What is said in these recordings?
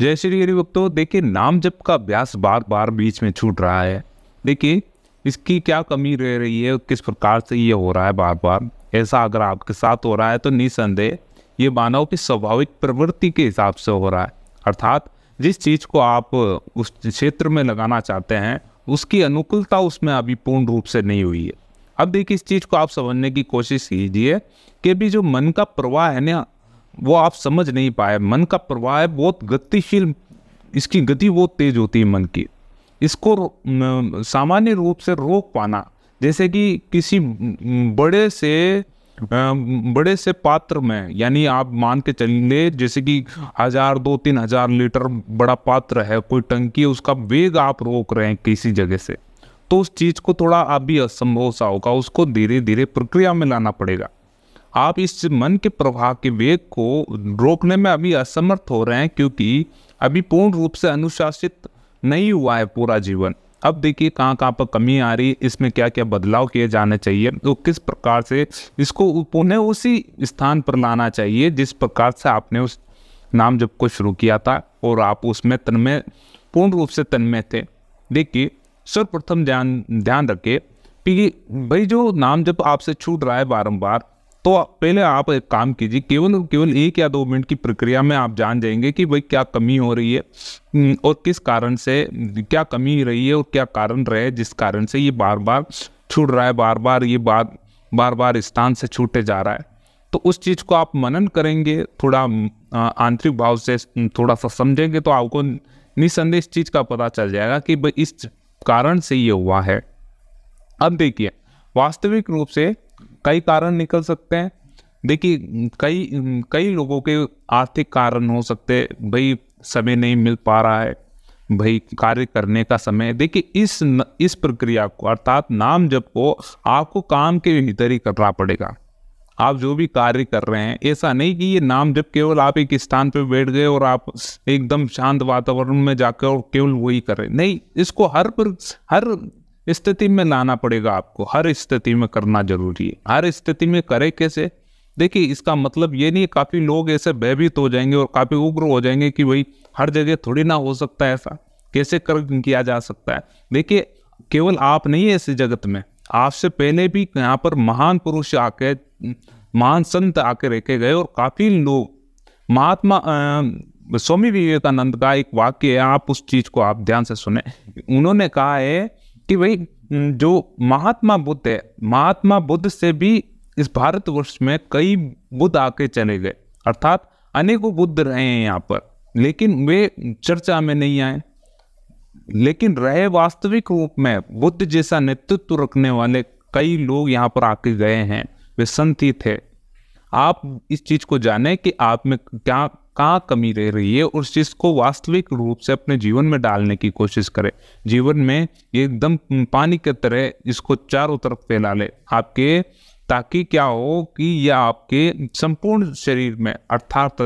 जय श्री हरि भक्तों देखिए नाम जप का अभ्यास बार बार बीच में छूट रहा है देखिए इसकी क्या कमी रह रही है किस प्रकार से ये हो रहा है बार बार ऐसा अगर आपके साथ हो रहा है तो निसंदेह ये मानव की स्वाभाविक प्रवृत्ति के हिसाब से हो रहा है अर्थात जिस चीज़ को आप उस क्षेत्र में लगाना चाहते हैं उसकी अनुकूलता उसमें अभी पूर्ण रूप से नहीं हुई है अब देखिए इस चीज़ को आप समझने की कोशिश कीजिए कि भी जो मन का प्रवाह है ना वो आप समझ नहीं पाए मन का प्रवाह बहुत गतिशील इसकी गति बहुत तेज होती है मन की इसको सामान्य रूप से रोक पाना जैसे कि किसी बड़े से बड़े से पात्र में यानी आप मान के चलेंगे जैसे कि हज़ार दो तीन हज़ार लीटर बड़ा पात्र है कोई टंकी है उसका वेग आप रोक रहे हैं किसी जगह से तो उस चीज़ को थोड़ा आप भी असंभव सा होगा उसको धीरे धीरे प्रक्रिया में लाना पड़ेगा आप इस मन के प्रवाह के वेग को रोकने में अभी असमर्थ हो रहे हैं क्योंकि अभी पूर्ण रूप से अनुशासित नहीं हुआ है पूरा जीवन अब देखिए कहाँ कहाँ पर कमी आ रही है इसमें क्या क्या बदलाव किए जाने चाहिए तो किस प्रकार से इसको पुनः उसी स्थान पर लाना चाहिए जिस प्रकार से आपने उस नाम जब को शुरू किया था और आप उसमें तन्मय पूर्ण रूप से तन्मय थे देखिए सर्वप्रथम ध्यान ध्यान रखिए कि भाई जो नाम जब आपसे छूट रहा है बारम्बार तो पहले आप एक काम कीजिए केवल केवल एक या दो मिनट की प्रक्रिया में आप जान जाएंगे कि भाई क्या कमी हो रही है हम्म, और किस कारण से क्या कमी रही है और क्या कारण रहे जिस कारण से ये बार बार छूट रहा है बार बार ये बार बार बार स्थान से छूटे जा रहा है तो उस चीज़ को आप मनन करेंगे थोड़ा आंतरिक भाव से थोड़ा सा समझेंगे तो आपको इस चीज़ का पता चल जाएगा कि भाई इस कारण से ये हुआ है अब देखिए वास्तविक रूप से कई कारण निकल सकते हैं देखिए कई कई लोगों के आर्थिक कारण हो सकते भाई समय नहीं मिल पा रहा है भाई कार्य करने का समय देखिए इस न, इस प्रक्रिया को अर्थात नाम जब को आपको काम के भीतर ही करना पड़ेगा आप जो भी कार्य कर रहे हैं ऐसा नहीं कि ये नाम जब केवल आप एक स्थान पर बैठ गए और आप एकदम शांत वातावरण में जाकर और केवल वही कर रहे नहीं इसको हर पर हर स्थिति में लाना पड़ेगा आपको हर स्थिति में करना जरूरी है हर स्थिति में करे कैसे देखिए इसका मतलब ये नहीं काफ़ी लोग ऐसे भयभीत हो जाएंगे और काफ़ी उग्र हो जाएंगे कि भाई हर जगह थोड़ी ना हो सकता है ऐसा कैसे कर किया जा सकता है देखिए केवल आप नहीं है ऐसे जगत में आपसे पहले भी यहाँ पर महान पुरुष आके महान संत आके रखे गए और काफ़ी लोग महात्मा स्वामी विवेकानंद का एक वाक्य है आप उस चीज़ को आप ध्यान से सुने उन्होंने कहा है कि भाई जो महात्मा बुद्ध है महात्मा बुद्ध से भी इस भारतवर्ष में कई बुद्ध आके चले गए अर्थात अनेकों बुद्ध रहे हैं यहाँ पर लेकिन वे चर्चा में नहीं आए लेकिन रहे वास्तविक रूप में बुद्ध जैसा नेतृत्व रखने वाले कई लोग यहाँ पर आके गए हैं वे संत ही थे आप इस चीज़ को जाने कि आप में क्या कहाँ कमी रह रही है उस चीज़ को वास्तविक रूप से अपने जीवन में डालने की कोशिश करें जीवन में एकदम पानी की तरह इसको चारों तरफ फैला ले आपके ताकि क्या हो कि यह आपके संपूर्ण शरीर में अर्थात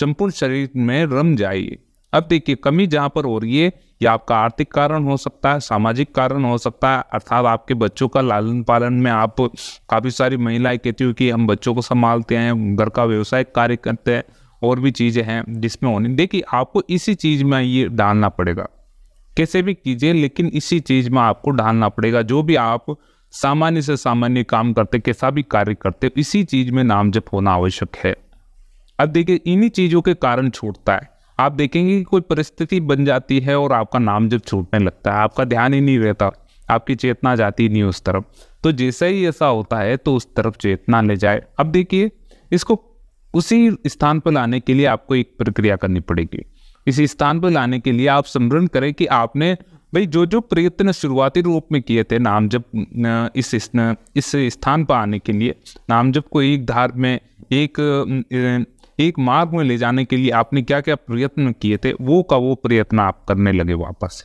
संपूर्ण शरीर में रम जाइए अब देखिए कमी जहाँ पर हो रही है या आपका आर्थिक कारण हो सकता है सामाजिक कारण हो सकता है अर्थात आपके बच्चों का लालन पालन में आप काफ़ी सारी महिलाएं कहती हूँ कि हम बच्चों को संभालते हैं घर का व्यवसाय कार्य करते हैं और भी चीज़ें हैं जिसमें होनी देखिए आपको इसी चीज़ में ये डालना पड़ेगा कैसे भी कीजिए लेकिन इसी चीज़ में आपको डालना पड़ेगा जो भी आप सामान्य से सामान्य काम करते कैसा भी कार्य करते इसी चीज़ में नाम जब होना आवश्यक है अब देखिए इन्हीं चीज़ों के कारण छूटता है आप देखेंगे कि कोई परिस्थिति बन जाती है और आपका नाम जब छूटने लगता है आपका ध्यान ही नहीं रहता आपकी चेतना जाती नहीं उस तरफ तो जैसे ही ऐसा होता है तो उस तरफ चेतना ले जाए अब देखिए इसको उसी स्थान पर लाने के लिए आपको एक प्रक्रिया करनी पड़ेगी इसी स्थान पर लाने के लिए आप स्मरण करें कि आपने भाई जो जो प्रयत्न शुरुआती रूप में किए थे नाम जब इस इस स्थान पर आने के लिए नाम जब को एक धार में एक एक मार्ग में ले जाने के लिए आपने क्या क्या प्रयत्न किए थे वो का वो प्रयत्न आप करने लगे वापस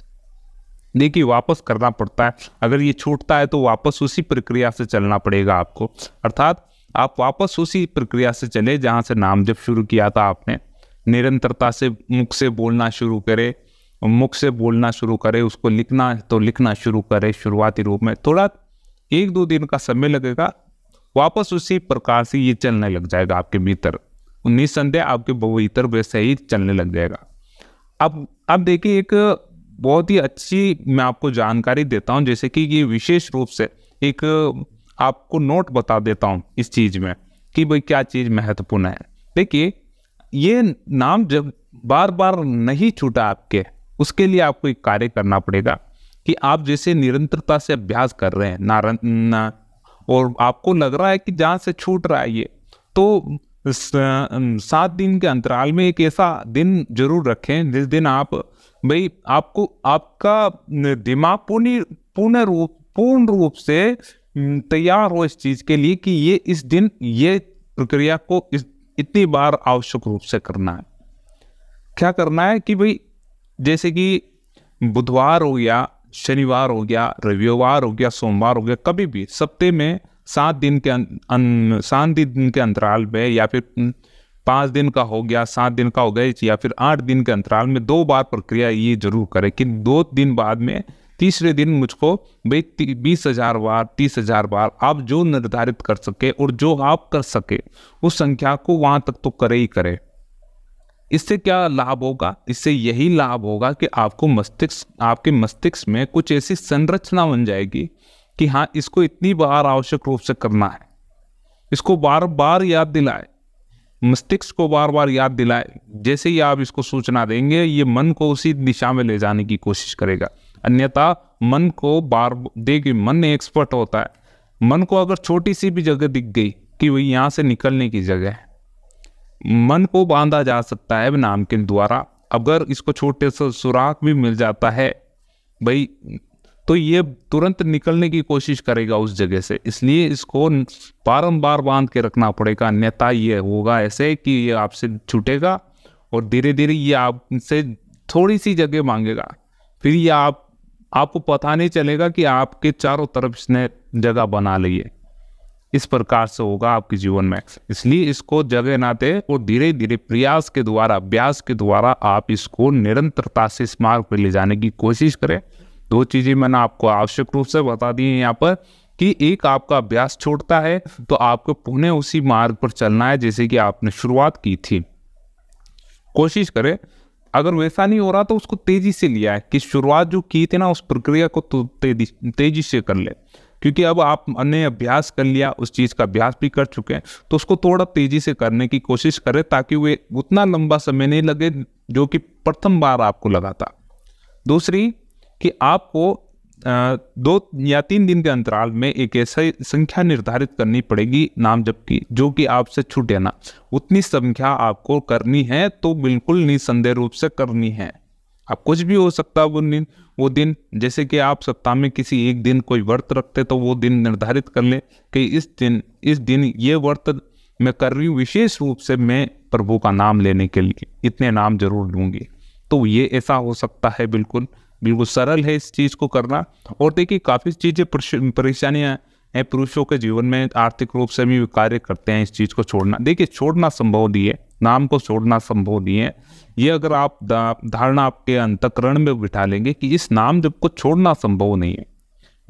देखिए वापस करना पड़ता है अगर ये छूटता है तो वापस उसी प्रक्रिया से चलना पड़ेगा आपको अर्थात आप वापस उसी प्रक्रिया से चले जहाँ से नाम जब शुरू किया था आपने निरंतरता से मुख से बोलना शुरू करे मुख से बोलना शुरू करे उसको लिखना तो लिखना शुरू करे शुरुआती रूप में थोड़ा एक दो दिन का समय लगेगा वापस उसी प्रकार से ये चलने लग जाएगा आपके भीतर निस्संदेह आपके भीतर वैसे ही चलने लग जाएगा अब अब देखिए एक बहुत ही अच्छी मैं आपको जानकारी देता हूँ जैसे कि ये विशेष रूप से एक आपको नोट बता देता हूँ इस चीज़ में कि भाई क्या चीज़ महत्वपूर्ण है देखिए ये नाम जब बार बार नहीं छूटा आपके उसके लिए आपको एक कार्य करना पड़ेगा कि आप जैसे निरंतरता से अभ्यास कर रहे हैं नार ना, और आपको लग रहा है कि जहाँ से छूट रहा है ये तो सात दिन के अंतराल में एक ऐसा दिन जरूर रखें जिस दिन आप भाई आपको आपका दिमाग पूर्ण पूर्ण रूप पूर्ण रूप से तैयार हो इस चीज के लिए कि ये इस दिन ये प्रक्रिया को इस इतनी बार आवश्यक रूप से करना है क्या करना है कि भाई जैसे कि बुधवार हो गया शनिवार हो गया रविवार हो गया सोमवार हो गया कभी भी सप्ते में सात दिन के अन, अं, अं, सात दिन के अंतराल में या फिर पाँच दिन का हो गया सात दिन का हो गया या फिर आठ दिन के अंतराल में दो बार प्रक्रिया ये जरूर करें कि दो दिन बाद में तीसरे दिन मुझको भाई बीस हजार बार तीस हजार बार आप जो निर्धारित कर सके और जो आप कर सके उस संख्या को वहां तक तो करे ही करे इससे क्या लाभ होगा इससे यही लाभ होगा कि आपको मस्तिष्क आपके मस्तिष्क में कुछ ऐसी संरचना बन जाएगी कि हाँ इसको इतनी बार आवश्यक रूप से करना है इसको बार बार याद दिलाए मस्तिष्क को बार बार याद दिलाए जैसे ही आप इसको सूचना देंगे ये मन को उसी दिशा में ले जाने की कोशिश करेगा अन्यथा मन को बार देखिए मन एक्सपर्ट होता है मन को अगर छोटी सी भी जगह दिख गई कि वही यहाँ से निकलने की जगह है मन को बांधा जा सकता है नाम के द्वारा अगर इसको छोटे से सुराख भी मिल जाता है भाई तो ये तुरंत निकलने की कोशिश करेगा उस जगह से इसलिए इसको बारम्बार बांध के रखना पड़ेगा अन्यथा ये होगा ऐसे कि ये आपसे छूटेगा और धीरे धीरे ये आपसे थोड़ी सी जगह मांगेगा फिर ये आप आपको पता नहीं चलेगा कि आपके चारों तरफ इसने जगह बना ली है इस प्रकार से होगा आपके जीवन में इसलिए इसको जगह नाते और धीरे धीरे प्रयास के द्वारा अभ्यास के द्वारा आप इसको निरंतरता से इस मार्ग पर ले जाने की कोशिश करें दो चीज़ें मैंने आपको आवश्यक रूप से बता दी है यहाँ पर कि एक आपका अभ्यास छोड़ता है तो आपको पुनः उसी मार्ग पर चलना है जैसे कि आपने शुरुआत की थी कोशिश करें अगर वैसा नहीं हो रहा तो उसको तेजी से लिया है कि शुरुआत जो की थी ना उस प्रक्रिया को तो तेजी तेजी से कर ले क्योंकि अब आप अन्य अभ्यास कर लिया उस चीज़ का अभ्यास भी कर चुके हैं तो उसको थोड़ा तेजी से करने की कोशिश करें ताकि वे उतना लंबा समय नहीं लगे जो कि प्रथम बार आपको लगा था दूसरी कि आपको दो या तीन दिन के अंतराल में एक ऐसी संख्या निर्धारित करनी पड़ेगी नाम जब की जो कि आपसे छूटे ना उतनी संख्या आपको करनी है तो बिल्कुल निसंदेह रूप से करनी है आप कुछ भी हो सकता है वो दिन वो दिन जैसे कि आप सप्ताह में किसी एक दिन कोई व्रत रखते तो वो दिन निर्धारित कर ले कि इस दिन इस दिन ये व्रत मैं कर रही हूँ विशेष रूप से मैं प्रभु का नाम लेने के लिए इतने नाम जरूर लूँगी तो ये ऐसा हो सकता है बिल्कुल बिल्कुल सरल है इस चीज़ को करना और देखिए काफ़ी चीज़ें परेशानियाँ हैं पुरुषों के जीवन में आर्थिक रूप से भी कार्य करते हैं इस चीज़ को छोड़ना देखिए छोड़ना संभव नहीं है नाम को छोड़ना संभव नहीं है ये अगर आप धारणा आपके अंतकरण में बिठा लेंगे कि इस नाम जब को छोड़ना संभव नहीं है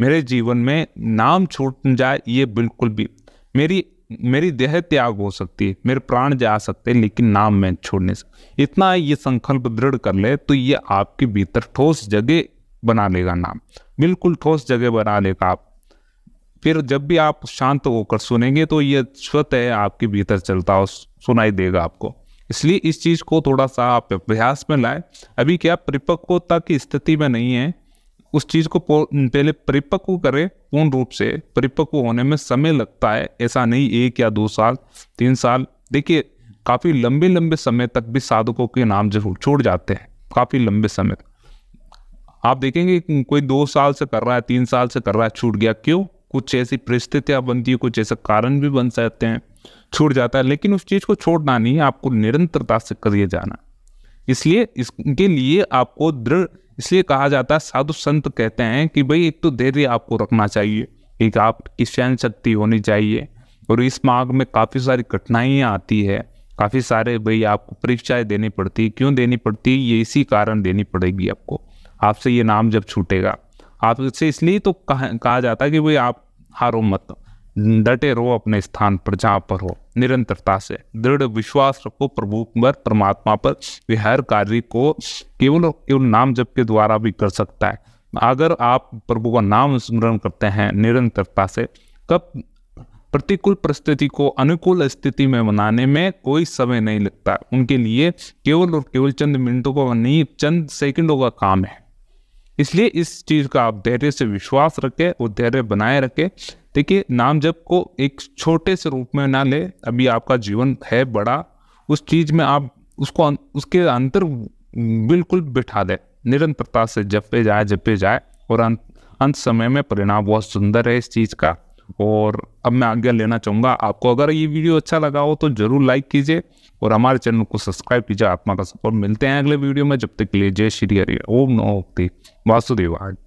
मेरे जीवन में नाम छूट जाए ये बिल्कुल भी मेरी मेरी देह त्याग हो सकती है मेरे प्राण जा सकते हैं लेकिन नाम मैं छोड़ने से इतना ये संकल्प दृढ़ कर ले तो ये आपके भीतर ठोस जगह बना लेगा नाम बिल्कुल ठोस जगह बना लेगा आप फिर जब भी आप शांत होकर सुनेंगे तो ये स्वतः आपके भीतर चलता हो सुनाई देगा आपको इसलिए इस चीज़ को थोड़ा सा आप अभ्यास में लाए अभी क्या परिपक्वता की स्थिति में नहीं है उस चीज़ को पहले परिपक्व करे पूर्ण रूप से परिपक्व होने में समय लगता है ऐसा नहीं एक या दो साल तीन साल देखिए काफ़ी लंबे लंबे समय तक भी साधकों के नाम जरूर छोड़ जाते हैं काफ़ी लंबे समय आप देखेंगे कोई दो साल से कर रहा है तीन साल से कर रहा है छूट गया क्यों कुछ ऐसी परिस्थितियां बनती है कुछ ऐसा कारण भी बन सकते हैं छूट जाता है लेकिन उस चीज़ को छोड़ना नहीं आपको निरंतरता से करिए जाना इसलिए इसके लिए आपको दृढ़ इसलिए कहा जाता है साधु संत कहते हैं कि भाई एक तो धैर्य आपको रखना चाहिए एक आपकी सहन शक्ति होनी चाहिए और इस मार्ग में काफ़ी सारी कठिनाइयाँ आती है काफ़ी सारे भाई आपको परीक्षाएं देनी पड़ती क्यों देनी पड़ती ये इसी कारण देनी पड़ेगी आपको आपसे ये नाम जब छूटेगा आपसे इसलिए तो कहा, कहा जाता है कि भाई आप हारो मत डटे रहो अपने स्थान पर जहाँ पर हो निरंतरता से दृढ़ विश्वास रखो प्रभु पर परमात्मा पर वे हर कार्य को केवल केवल नाम जप के द्वारा भी कर सकता है अगर आप प्रभु का नाम स्मरण करते हैं निरंतरता से कब प्रतिकूल परिस्थिति को अनुकूल स्थिति में बनाने में कोई समय नहीं लगता उनके लिए केवल और केवल चंद मिनटों का नहीं चंद सेकंडों का काम है इसलिए इस चीज़ का आप धैर्य से विश्वास रखें और धैर्य बनाए रखें देखिए नाम जब को एक छोटे से रूप में ना ले अभी आपका जीवन है बड़ा उस चीज़ में आप उसको अं-, उसके अंतर बिल्कुल बिठा दे निरंतरता से जब पे जाए जब पे जाए और अंत अंत समय में परिणाम बहुत सुंदर है इस चीज़ का और अब मैं आज्ञा लेना चाहूँगा आपको अगर ये वीडियो अच्छा लगा हो तो ज़रूर लाइक कीजिए और हमारे चैनल को सब्सक्राइब कीजिए आत्मा का सपोर्ट मिलते हैं अगले वीडियो में जब तक के लिए जय श्री हरि ओम नौ Vasudeva